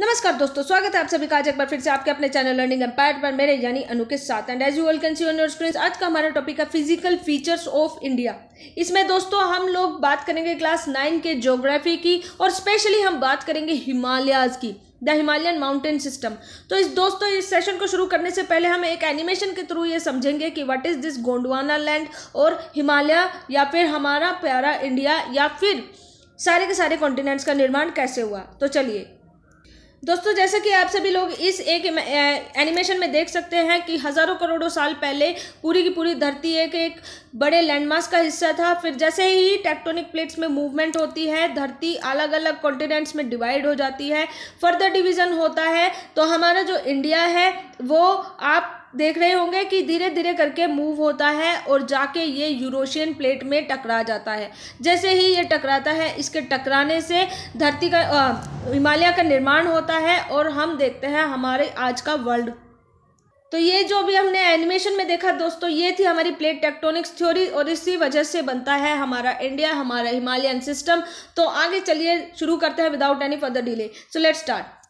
नमस्कार दोस्तों स्वागत है आप सभी का आज एक बार फिर से आपके अपने चैनल लर्निंग एम्पायर पर मेरे यानी अनु के साथ and as you well can see on your screen आज का हमारा टॉपिक है फिजिकल फीचर्स ऑफ इंडिया इसमें दोस्तों हम लोग बात करेंगे क्लास नाइन के ज्योग्राफी की और स्पेशली हम बात करेंगे हिमालयाज की द हिमालयन माउंटेन सिस्टम तो इस दोस्तों इस सेशन को शुरू करने से पहले हम एक एनिमेशन के थ्रू ये समझेंगे कि what is this Gondwana land और हिमालय या फिर हमारा प्यारा इंडिया या फिर सारे के सारे कॉन्टिनेंट्स का निर्माण कैसे हुआ तो चलिए दोस्तों जैसा कि आप सभी लोग इस एक एनिमेशन में देख सकते हैं कि हज़ारों करोड़ों साल पहले पूरी की पूरी धरती एक एक बड़े लैंडमार्क का हिस्सा था फिर जैसे ही टेक्टोनिक प्लेट्स में मूवमेंट होती है धरती अलग अलग कॉन्टिनेंट्स में डिवाइड हो जाती है फर्दर डिवीज़न होता है तो हमारा जो इंडिया है वो आप देख रहे होंगे कि धीरे धीरे करके मूव होता है और जाके ये यूरोशियन प्लेट में टकरा जाता है जैसे ही ये टकराता है इसके टकराने से धरती का हिमालय का निर्माण होता है और हम देखते हैं हमारे आज का वर्ल्ड तो ये जो भी हमने एनिमेशन में देखा दोस्तों ये थी हमारी प्लेट टेक्टोनिक्स थ्योरी और इसी वजह से बनता है हमारा इंडिया हमारा हिमालयन सिस्टम तो आगे चलिए शुरू करते हैं without any further delay so let start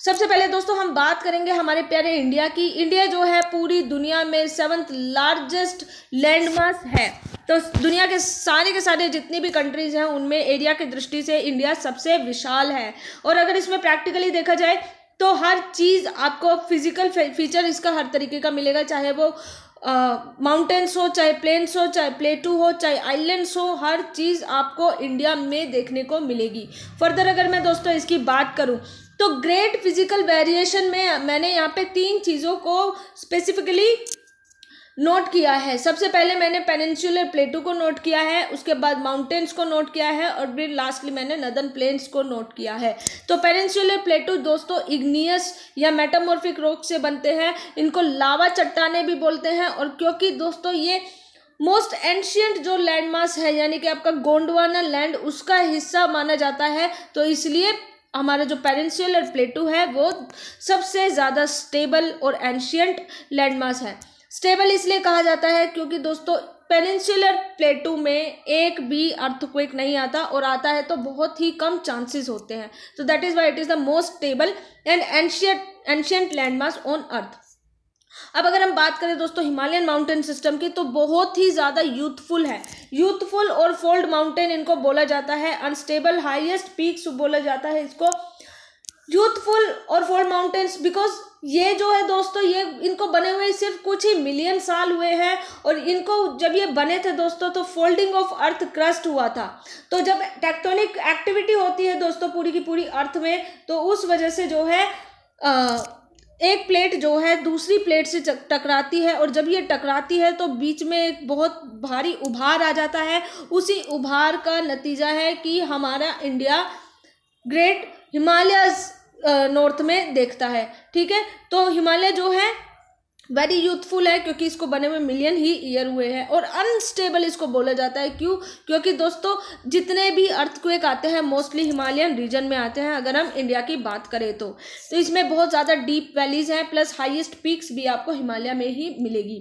सबसे पहले दोस्तों हम बात करेंगे हमारे प्यारे इंडिया की इंडिया जो है पूरी दुनिया में सेवंथ लार्जेस्ट लैंडमार्क है तो दुनिया के सारे के सारे जितनी भी कंट्रीज़ हैं उनमें एरिया की दृष्टि से इंडिया सबसे विशाल है और अगर इसमें प्रैक्टिकली देखा जाए तो हर चीज़ आपको फिजिकल फीचर इसका हर तरीके का मिलेगा चाहे वो माउंटेन्स हो चाहे प्लेन्स हो चाहे प्लेटू हो चाहे आइलैंड्स हो हर चीज़ आपको इंडिया में देखने को मिलेगी फर्दर अगर मैं दोस्तों इसकी बात करूँ तो ग्रेट फिजिकल वेरिएशन में मैंने यहाँ पे तीन चीज़ों को स्पेसिफिकली नोट किया है सबसे पहले मैंने पेनिनसुलर प्लेटो को नोट किया है उसके बाद माउंटेन्स को नोट किया है और फिर लास्टली मैंने नदन प्लेन्स को नोट किया है तो पेनिनसुलर प्लेटो दोस्तों इग्नियस या मेटामोर्फिक रोक से बनते हैं इनको लावा चट्टाने भी बोलते हैं और क्योंकि दोस्तों ये मोस्ट एंशियंट जो मार्क्स है यानी कि आपका गोंडवाना लैंड उसका हिस्सा माना जाता है तो इसलिए हमारा जो पेनेंशुलर प्लेटो है वो सबसे ज़्यादा स्टेबल और एंशियंट लैंडमास है स्टेबल इसलिए कहा जाता है क्योंकि दोस्तों पेनिनसुलर प्लेटू में एक भी अर्थक्वेक नहीं आता और आता है तो बहुत ही कम चांसेस होते हैं तो that is why it is the most stable and ancient ancient landmark on earth अब अगर हम बात करें दोस्तों हिमालयन माउंटेन सिस्टम की तो बहुत ही ज़्यादा यूथफुल है यूथफुल और फोल्ड माउंटेन इनको बोला जाता है अनस्टेबल हाईएस्ट पीक्स बोला जाता है इसको यूथफुल और फोल्ड माउंटेन्स बिकॉज ये जो है दोस्तों ये इनको बने हुए सिर्फ कुछ ही मिलियन साल हुए हैं और इनको जब ये बने थे दोस्तों तो फोल्डिंग ऑफ अर्थ क्रस्ट हुआ था तो जब टेक्टोनिक एक्टिविटी होती है दोस्तों पूरी की पूरी अर्थ में तो उस वजह से जो है आ, एक प्लेट जो है दूसरी प्लेट से टकराती है और जब ये टकराती है तो बीच में एक बहुत भारी उभार आ जाता है उसी उभार का नतीजा है कि हमारा इंडिया ग्रेट हिमालयस नॉर्थ में देखता है ठीक है तो हिमालय जो है वेरी यूथफुल है क्योंकि इसको बने हुए मिलियन ही ईयर हुए हैं और अनस्टेबल इसको बोला जाता है क्यों क्योंकि दोस्तों जितने भी अर्थक्वेक आते हैं मोस्टली हिमालयन रीजन में आते हैं अगर हम इंडिया की बात करें तो तो इसमें बहुत ज़्यादा डीप वैलीज हैं प्लस हाईएस्ट पीक्स भी आपको हिमालय में ही मिलेगी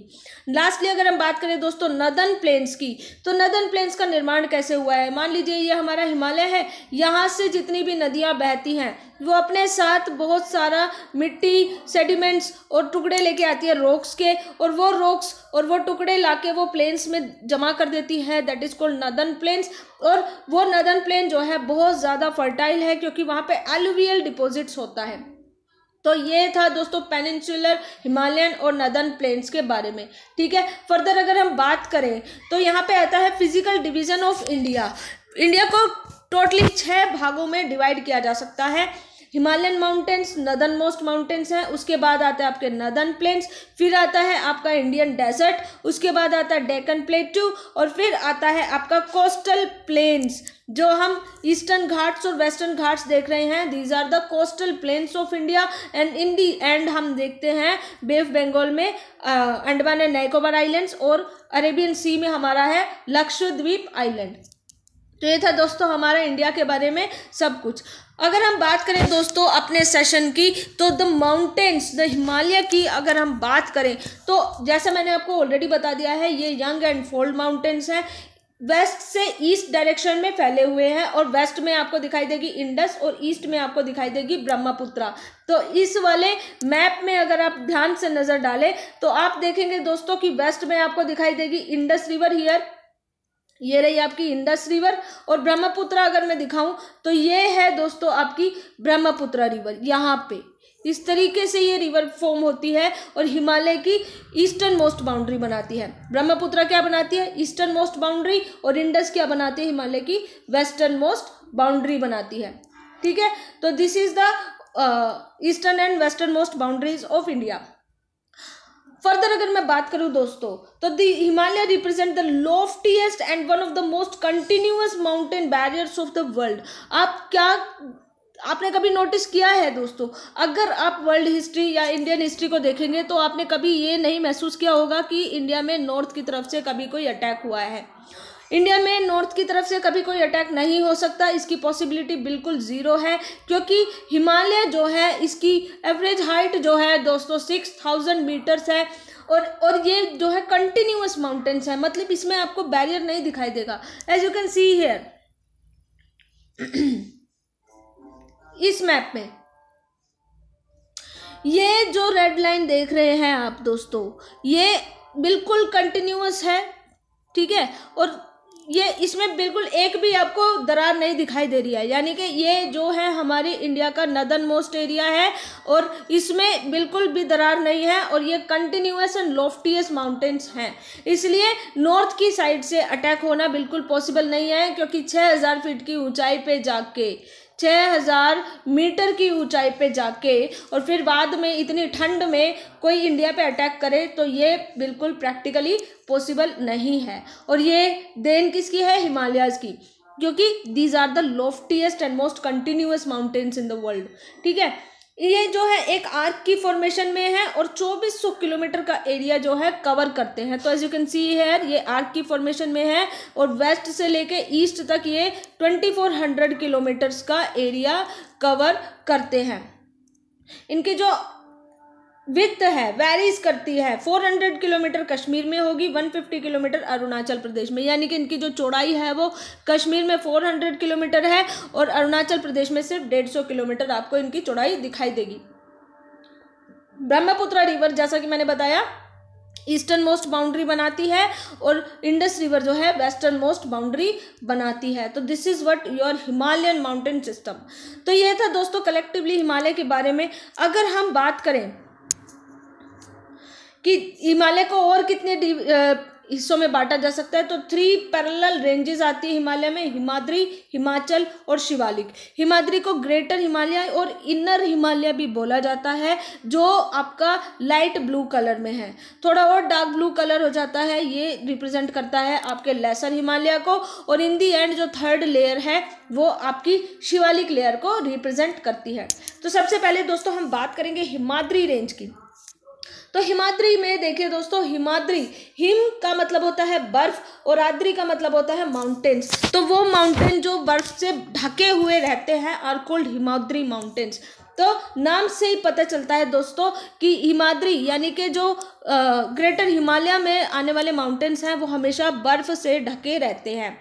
लास्टली अगर हम बात करें दोस्तों नदन प्लेन्स की तो नदन प्लेन्स का निर्माण कैसे हुआ है मान लीजिए ये हमारा हिमालय है यहाँ से जितनी भी नदियाँ बहती हैं वो अपने साथ बहुत सारा मिट्टी सेडिमेंट्स और टुकड़े लेके आती है रॉक्स के और वो रॉक्स और वो टुकड़े लाके वो प्लेन्स में जमा कर देती है that is called northern plains और वो नदन प्लेन जो है बहुत ज़्यादा फर्टाइल है क्योंकि वहाँ पे एलुवियल डिपॉजिट्स होता है तो ये था दोस्तों पेनिनसुलर हिमालयन और नदन प्लेन्स के बारे में ठीक है फर्दर अगर हम बात करें तो यहाँ पे आता है physical division of India India को टोटली छः भागों में डिवाइड किया जा सकता है Himalayan mountains northern most mountains हैं उसके बाद आता है आपके नदन प्लेन्स फिर आता है आपका इंडियन डेजर्ट उसके बाद आता है डेकन प्लेटू और फिर आता है आपका कोस्टल प्लेन्स जो हम ईस्टर्न घाट्स और वेस्टर्न घाट्स देख रहे हैं these are the coastal plains of India and in the end हम देखते हैं बे ऑफ बंगाल में अंडमान एंड निकोबार आइलैंड्स और अरेबियन सी में हमारा है लक्षद्वीप आइलैंड तो ये था दोस्तों हमारा इंडिया के बारे में सब कुछ अगर हम बात करें दोस्तों अपने सेशन की तो द माउंटेन्स द हिमालय की अगर हम बात करें तो जैसे मैंने आपको ऑलरेडी बता दिया है ये यंग एंड फोल्ड माउंटेन्स हैं वेस्ट से ईस्ट डायरेक्शन में फैले हुए हैं और वेस्ट में आपको दिखाई देगी इंडस और ईस्ट में आपको दिखाई देगी ब्रह्मपुत्रा तो इस वाले मैप में अगर आप ध्यान से नज़र डालें तो आप देखेंगे दोस्तों कि वेस्ट में आपको दिखाई देगी इंडस रिवर हियर ये रही आपकी इंडस रिवर और ब्रह्मपुत्र अगर मैं दिखाऊं तो ये है दोस्तों आपकी ब्रह्मपुत्र रिवर यहाँ पे इस तरीके से ये रिवर फॉर्म होती है और हिमालय की ईस्टर्न मोस्ट बाउंड्री बनाती है ब्रह्मपुत्र क्या बनाती है ईस्टर्न मोस्ट बाउंड्री और इंडस क्या बनाती है हिमालय की वेस्टर्न मोस्ट बाउंड्री बनाती है ठीक है तो this is the eastern and western most boundaries of India further अगर मैं बात करूं दोस्तों तो the Himalaya represent the loftiest and one of the most continuous mountain barriers of the world आप क्या आपने कभी नोटिस किया है दोस्तों अगर आप वर्ल्ड हिस्ट्री या इंडियन हिस्ट्री को देखेंगे तो आपने कभी ये नहीं महसूस किया होगा कि इंडिया में नॉर्थ की तरफ से कभी कोई अटैक हुआ है इंडिया में नॉर्थ की तरफ से कभी कोई अटैक नहीं हो सकता इसकी पॉसिबिलिटी बिल्कुल ज़ीरो है क्योंकि हिमालय जो है इसकी एवरेज हाइट जो है दोस्तों सिक्स थाउजेंड मीटर्स है और और ये जो है कंटिन्यूस माउंटेन्स है मतलब इसमें आपको बैरियर नहीं दिखाई देगा as you can see here इस मैप में ये जो रेड लाइन देख रहे हैं आप दोस्तों ये बिल्कुल कंटिन्यूस है ठीक है और ये इसमें बिल्कुल एक भी आपको दरार नहीं दिखाई दे रही है यानी कि ये जो है हमारी इंडिया का नदन मोस्ट एरिया है और इसमें बिल्कुल भी दरार नहीं है और ये कंटिन्यूस एंड लॉफ्टीस माउंटेन्स हैं इसलिए नॉर्थ की साइड से अटैक होना बिल्कुल पॉसिबल नहीं है क्योंकि 6000 फीट की ऊंचाई पे जाके छः हज़ार मीटर की ऊंचाई पे जाके और फिर बाद में इतनी ठंड में कोई इंडिया पे अटैक करे तो ये बिल्कुल प्रैक्टिकली पॉसिबल नहीं है और ये देन किसकी है हिमालयाज़ की क्योंकि these are the loftiest and most continuous mountains in the world ठीक है ये जो है एक आर्क की फॉर्मेशन में है और 2400 किलोमीटर का एरिया जो है कवर करते हैं तो एज यू कैन सी है ये आर्क की फॉर्मेशन में है और वेस्ट से लेके ईस्ट तक ये 2400 किलोमीटर्स का एरिया कवर करते हैं इनके जो वित्त है वेरीज करती है 400 किलोमीटर कश्मीर में होगी 150 किलोमीटर अरुणाचल प्रदेश में यानी कि इनकी जो चौड़ाई है वो कश्मीर में 400 किलोमीटर है और अरुणाचल प्रदेश में सिर्फ 150 किलोमीटर आपको इनकी चौड़ाई दिखाई देगी ब्रह्मपुत्र रिवर जैसा कि मैंने बताया ईस्टर्न मोस्ट बाउंड्री बनाती है और इंडस रिवर जो है वेस्टर्न मोस्ट बाउंड्री बनाती है तो this is what your Himalayan mountain system तो ये था दोस्तों कलेक्टिवली हिमालय के बारे में अगर हम बात करें कि हिमालय को और कितने हिस्सों में बांटा जा सकता है तो थ्री पैरेलल रेंजेस आती है हिमालय में हिमाद्री हिमाचल और शिवालिक हिमाद्री को ग्रेटर हिमालय और इनर हिमालय भी बोला जाता है जो आपका लाइट ब्लू कलर में है थोड़ा और डार्क ब्लू कलर हो जाता है ये रिप्रेजेंट करता है आपके लेसर हिमालय को और इन दी एंड जो थर्ड लेयर है वो आपकी शिवालिक लेयर को रिप्रेजेंट करती है तो सबसे पहले दोस्तों हम बात करेंगे हिमाद्री रेंज की तो हिमाद्री में देखिए दोस्तों हिमाद्री हिम का मतलब होता है बर्फ और आद्री का मतलब होता है माउंटेन्स तो वो माउंटेन जो बर्फ से ढके हुए रहते हैं आर कोल्ड हिमाद्री माउंटेन्स तो नाम से ही पता चलता है दोस्तों कि हिमाद्री यानी कि जो ग्रेटर हिमालय में आने वाले माउंटेन्स हैं वो हमेशा बर्फ से ढके रहते हैं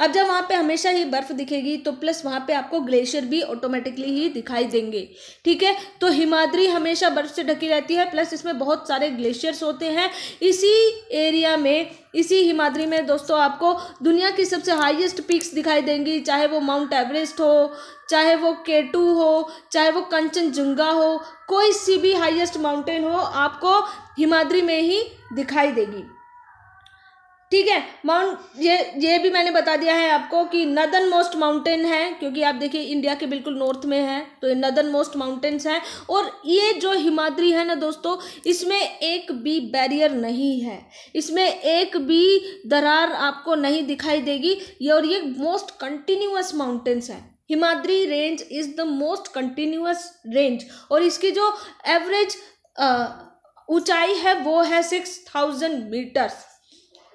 अब जब वहाँ पे हमेशा ही बर्फ़ दिखेगी तो प्लस वहाँ पे आपको ग्लेशियर भी ऑटोमेटिकली ही दिखाई देंगे ठीक है तो हिमाद्री हमेशा बर्फ़ से ढकी रहती है प्लस इसमें बहुत सारे ग्लेशियर्स होते हैं इसी एरिया में इसी हिमाद्री में दोस्तों आपको दुनिया की सबसे हाईएस्ट पीक्स दिखाई देंगी चाहे वो माउंट एवरेस्ट हो चाहे वो केटू हो चाहे वो कंचनजुंगा हो कोई सी भी हाइएस्ट माउंटेन हो आपको हिमाद्री में ही दिखाई देगी ठीक है माउंट ये ये भी मैंने बता दिया है आपको कि नदन मोस्ट माउंटेन है क्योंकि आप देखिए इंडिया के बिल्कुल नॉर्थ में है तो ये नदन मोस्ट माउंटेन्स हैं और ये जो हिमाद्री है ना दोस्तों इसमें एक भी बैरियर नहीं है इसमें एक भी दरार आपको नहीं दिखाई देगी ये और ये मोस्ट कंटिन्यूस माउंटेन्स हैं Himadri range is the most continuous range और इसकी जो एवरेज ऊंचाई है वो है सिक्स थाउजेंड मीटर्स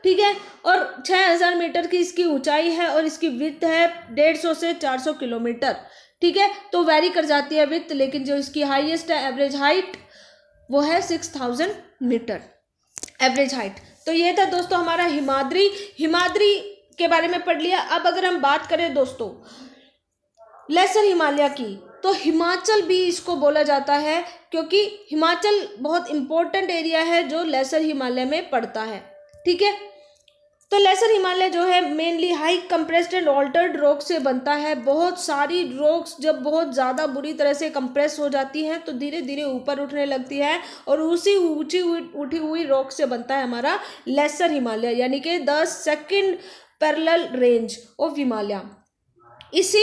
ठीक है और 6000 मीटर की इसकी ऊंचाई है और इसकी विथ है 150 से 400 किलोमीटर ठीक है तो वेरी कर जाती है विथ लेकिन जो इसकी हाईएस्ट है एवरेज हाइट वो है 6000 मीटर एवरेज हाइट तो ये था दोस्तों हमारा हिमाद्री हिमाद्री के बारे में पढ़ लिया अब अगर हम बात करें दोस्तों लेसर हिमालय की तो हिमाचल भी इसको बोला जाता है क्योंकि हिमाचल बहुत इम्पोर्टेंट एरिया है जो लेसर हिमालय में पड़ता है ठीक है तो लेसर हिमालय जो है mainly high compressed and altered rock से बनता है बहुत सारी रॉक्स जब बहुत ज़्यादा बुरी तरह से कंप्रेस हो जाती हैं तो धीरे धीरे ऊपर उठने लगती है और उसी ऊंची उठी हुई रॉक से बनता है हमारा लेसर हिमालय यानी कि the second parallel range of Himalaya इसी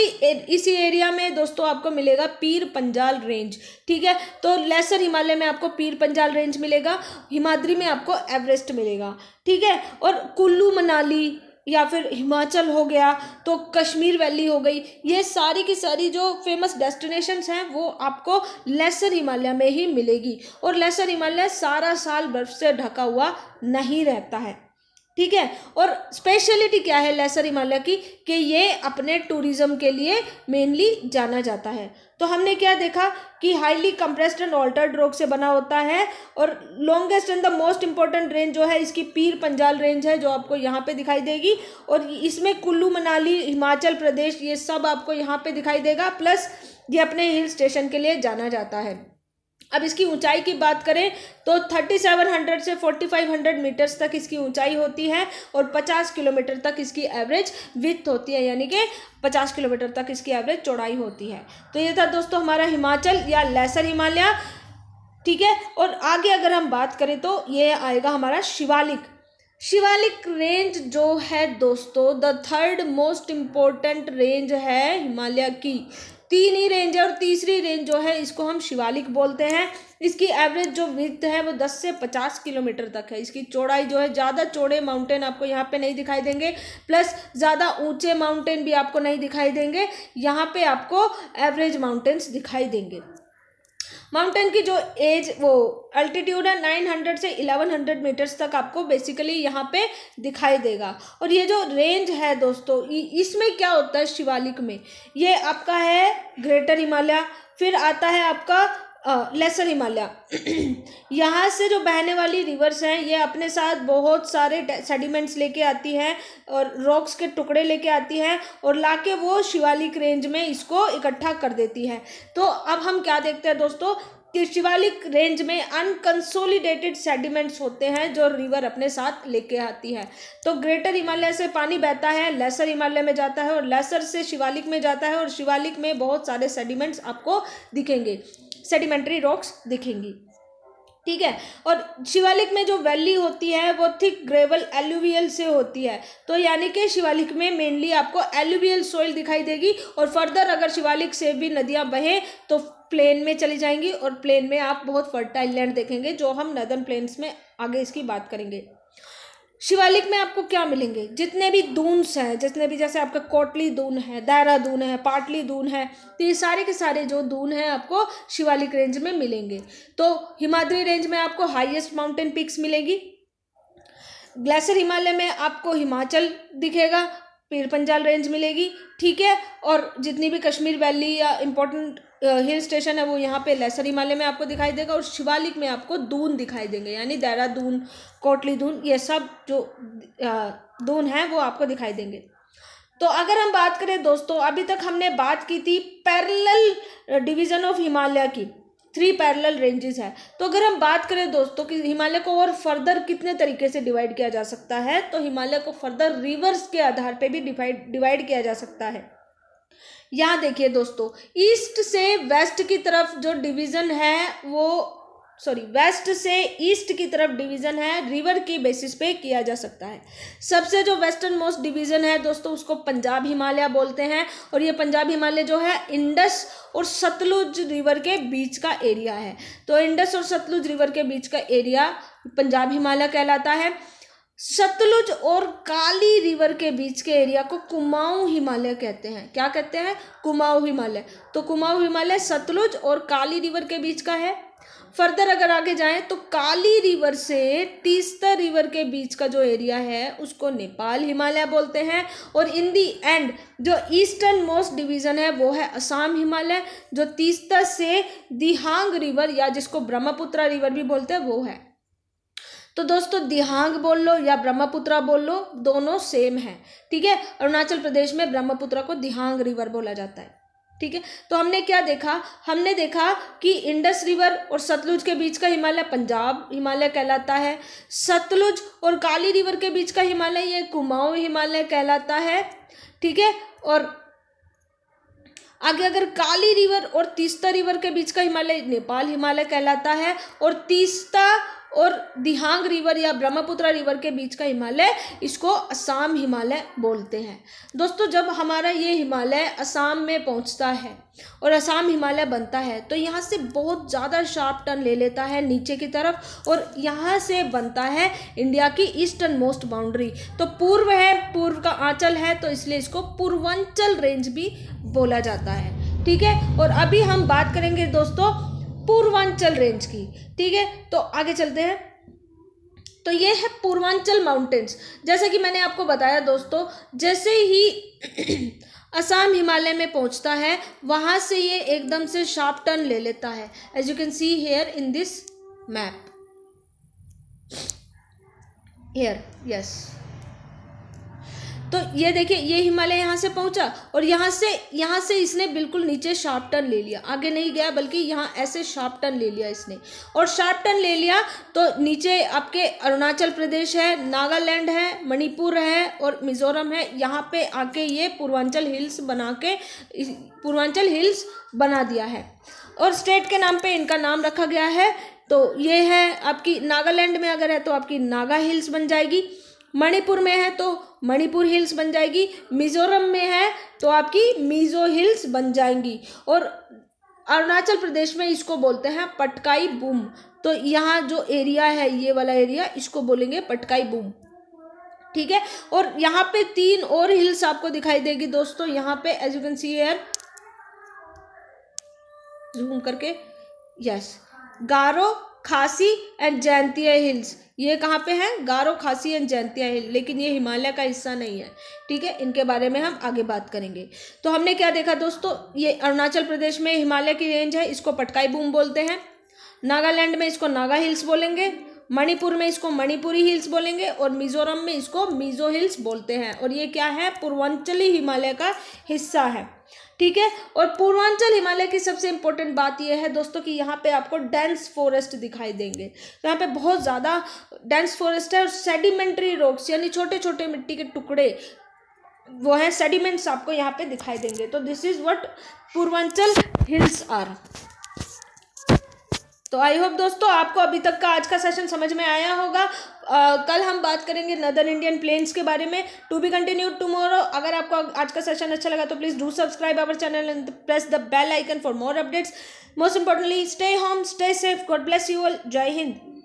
इसी एरिया में दोस्तों आपको मिलेगा पीर पंजाल रेंज ठीक है तो लेसर हिमालय में आपको पीर पंजाल रेंज मिलेगा हिमाद्री में आपको एवरेस्ट मिलेगा ठीक है और कुल्लू मनाली या फिर हिमाचल हो गया तो कश्मीर वैली हो गई ये सारी की सारी जो फेमस डेस्टिनेशंस हैं वो आपको लेसर हिमालय में ही मिलेगी और लेसर हिमालय सारा साल बर्फ़ से ढका हुआ नहीं रहता है ठीक है और स्पेशलिटी क्या है लेसर हिमालय की कि ये अपने टूरिज्म के लिए मेनली जाना जाता है तो हमने क्या देखा कि highly compressed and altered rock से बना होता है और longest and the most important range जो है इसकी पीर पंजाल रेंज है जो आपको यहाँ पे दिखाई देगी और इसमें कुल्लू मनाली हिमाचल प्रदेश ये सब आपको यहाँ पे दिखाई देगा प्लस ये अपने हिल स्टेशन के लिए जाना जाता है अब इसकी ऊंचाई की बात करें तो थर्टी सेवन हंड्रेड से फोर्टी फाइव हंड्रेड मीटर्स तक इसकी ऊंचाई होती है और पचास किलोमीटर तक इसकी एवरेज विथ होती है यानी कि पचास किलोमीटर तक इसकी एवरेज चौड़ाई होती है तो ये था दोस्तों हमारा हिमाचल या लेसर हिमालय ठीक है और आगे अगर हम बात करें तो ये आएगा हमारा शिवालिक शिवालिक रेंज जो है दोस्तों the third most important range है हिमालय की तीन ही रेंज है और तीसरी रेंज जो है इसको हम शिवालिक बोलते हैं इसकी एवरेज जो विथ है वो 10 से 50 किलोमीटर तक है इसकी चौड़ाई जो है ज़्यादा चौड़े माउंटेन आपको यहाँ पे नहीं दिखाई देंगे प्लस ज़्यादा ऊंचे माउंटेन भी आपको नहीं दिखाई देंगे यहाँ पे आपको एवरेज माउंटेन्स दिखाई देंगे माउंटेन की जो एज वो अल्टीट्यूड है नाइन हंड्रेड से इलेवन हंड्रेड मीटर्स तक आपको बेसिकली यहाँ पे दिखाई देगा और ये जो रेंज है दोस्तों इसमें क्या होता है शिवालिक में ये आपका है ग्रेटर हिमालय फिर आता है आपका लेसर हिमालय यहाँ से जो बहने वाली रिवर्स हैं ये अपने साथ बहुत सारे सेडिमेंट्स लेके आती हैं और रॉक्स के टुकड़े लेके आती हैं और लाके वो शिवालिक रेंज में इसको इकट्ठा कर देती है तो अब हम क्या देखते हैं दोस्तों कि शिवालिक रेंज में अनकंसोलिडेटेड सेडिमेंट्स होते हैं जो रिवर अपने साथ लेके आती है तो ग्रेटर हिमालय से पानी बहता है लेसर हिमालय में जाता है और लेसर से शिवालिक में जाता है और शिवालिक में बहुत सारे सेडिमेंट्स आपको दिखेंगे सेडिमेंट्री रॉक्स दिखेंगी ठीक है और शिवालिक में जो वैली होती है वो थिक ग्रेवल एलुवियल से होती है तो यानी कि शिवालिक में मेनली आपको एलुवियल सोइल दिखाई देगी और फर्दर अगर शिवालिक से भी नदियां बहें तो प्लेन में चली जाएंगी और प्लेन में आप बहुत फर्टाइल लैंड देखेंगे जो हम नदन प्लेन्स में आगे इसकी बात करेंगे शिवालिक में आपको क्या मिलेंगे जितने भी दून्स हैं जितने भी जैसे आपका कोटली दून है दायरा दून है पाटली दून है तो ये सारे के सारे जो दून हैं आपको शिवालिक रेंज में मिलेंगे तो हिमाद्री रेंज में आपको हाईएस्ट माउंटेन पिक्स मिलेगी ग्लेशियर हिमालय में आपको हिमाचल दिखेगा पीर पंजाल रेंज मिलेगी ठीक है और जितनी भी कश्मीर वैली या इम्पोर्टेंट हिल स्टेशन है वो यहाँ पे लेसर हिमालय में आपको दिखाई देगा और शिवालिक में आपको दून दिखाई देंगे यानी देहरादून कोटली दून ये सब जो दून है वो आपको दिखाई देंगे तो अगर हम बात करें दोस्तों अभी तक हमने बात की थी पैरेलल डिवीज़न ऑफ हिमालय की थ्री पैरेलल रेंजेस है तो अगर हम बात करें दोस्तों कि हिमालय को और फर्दर कितने तरीके से डिवाइड किया जा सकता है तो हिमालय को फर्दर रिवर्स के आधार पे भी डिवाइड डिवाइड किया जा सकता है यहाँ देखिए दोस्तों ईस्ट से वेस्ट की तरफ जो डिवीज़न है वो सॉरी वेस्ट से ईस्ट की तरफ डिवीज़न है रिवर की बेसिस पे किया जा सकता है सबसे जो वेस्टर्न मोस्ट डिवीज़न है दोस्तों उसको पंजाब हिमालय बोलते हैं और ये पंजाब हिमालय जो है इंडस और सतलुज रिवर के बीच का एरिया है तो इंडस और सतलुज रिवर के बीच का एरिया पंजाब हिमालय कहलाता है सतलुज और काली रिवर के बीच के एरिया को कुमाऊं हिमालय कहते हैं क्या कहते हैं कुमाऊं हिमालय तो कुमाऊं हिमालय सतलुज और काली रिवर के बीच का है फर्दर अगर आगे जाएं तो काली रिवर से तीस्ता रिवर के बीच का जो एरिया है उसको नेपाल हिमालय बोलते हैं और इन दी एंड जो ईस्टर्न मोस्ट डिवीज़न है वो है असम हिमालय जो तीस्ता से दिहांग रिवर या जिसको ब्रह्मपुत्रा रिवर भी बोलते हैं वो है तो दोस्तों दिहांग बोल लो या ब्रह्मपुत्रा बोल लो दोनों सेम है ठीक है अरुणाचल प्रदेश में ब्रह्मपुत्रा को दिहांग रिवर बोला जाता है ठीक है तो हमने क्या देखा हमने देखा कि इंडस रिवर और सतलुज के बीच का हिमालय पंजाब हिमालय कहलाता है सतलुज और काली रिवर के बीच का हिमालय ये कुमाऊं हिमालय कहलाता है ठीक है और आगे अगर काली रिवर और तीस्ता रिवर के बीच का हिमालय नेपाल हिमालय कहलाता है और तीस्ता और दिहांग रिवर या ब्रह्मपुत्र रिवर के बीच का हिमालय इसको असम हिमालय बोलते हैं दोस्तों जब हमारा ये हिमालय असम में पहुंचता है और असम हिमालय बनता है तो यहाँ से बहुत ज़्यादा शार्प टर्न ले लेता है नीचे की तरफ और यहाँ से बनता है इंडिया की ईस्टर्न मोस्ट बाउंड्री तो पूर्व है पूर्व का आंचल है तो इसलिए इसको पूर्वांचल रेंज भी बोला जाता है ठीक है और अभी हम बात करेंगे दोस्तों पूर्वांचल रेंज की ठीक है तो आगे चलते हैं तो ये है पूर्वांचल माउंटेन्स जैसे कि मैंने आपको बताया दोस्तों जैसे ही असम हिमालय में पहुंचता है वहां से ये एकदम से शार्प टर्न ले लेता है as you can see here in this map here yes तो ये देखिए ये हिमालय यहाँ से पहुँचा और यहाँ से यहाँ से इसने बिल्कुल नीचे शार्प टर्न ले लिया आगे नहीं गया बल्कि यहाँ ऐसे शार्प टर्न ले लिया इसने और शार्प टर्न ले लिया तो नीचे आपके अरुणाचल प्रदेश है नागालैंड है मणिपुर है और मिजोरम है यहाँ पे आके ये पूर्वांचल हिल्स बना के पूर्वांचल हिल्स बना दिया है और स्टेट के नाम पर इनका नाम रखा गया है तो ये है आपकी नागालैंड में अगर है तो आपकी नागा हिल्स बन जाएगी मणिपुर में है तो मणिपुर हिल्स बन जाएगी मिज़ोरम में है तो आपकी मिज़ो हिल्स बन जाएंगी और अरुणाचल प्रदेश में इसको बोलते हैं पटकाई बूम तो यहाँ जो एरिया है ये वाला एरिया इसको बोलेंगे पटकाई बूम ठीक है और यहाँ पे तीन और हिल्स आपको दिखाई देगी दोस्तों यहाँ पे as you can see here zoom करके yes Garo Khasi and Jaintia hills ये कहाँ पे हैं गारो खासी एंड जैंतिया हिल लेकिन ये हिमालय का हिस्सा नहीं है ठीक है इनके बारे में हम आगे बात करेंगे तो हमने क्या देखा दोस्तों ये अरुणाचल प्रदेश में हिमालय की रेंज है इसको पटकाई बूम बोलते हैं नागालैंड में इसको नागा हिल्स बोलेंगे मणिपुर में इसको मणिपुरी हिल्स बोलेंगे और मिजोरम में इसको मिजो हिल्स बोलते हैं और ये क्या है पूर्वांचली हिमालय का हिस्सा है ठीक है और पूर्वांचल हिमालय की सबसे इंपॉर्टेंट बात यह है दोस्तों कि यहाँ पे आपको डेंस फॉरेस्ट दिखाई देंगे यहाँ पे बहुत ज़्यादा डेंस फॉरेस्ट है और सेडिमेंट्री रॉक्स यानी छोटे छोटे मिट्टी के टुकड़े वो है सेडिमेंट्स आपको यहाँ पे दिखाई देंगे तो this is what Purvanchal hills are तो आई होप दोस्तों आपको अभी तक का आज का सेशन समझ में आया होगा कल हम बात करेंगे नदर इंडियन प्लेन्स के बारे में टू बी कंटिन्यू टुमारो अगर आपको आज का सेशन अच्छा लगा तो please do subscribe our channel and press the bell icon for more updates most importantly stay home stay safe God bless you all Jai Hind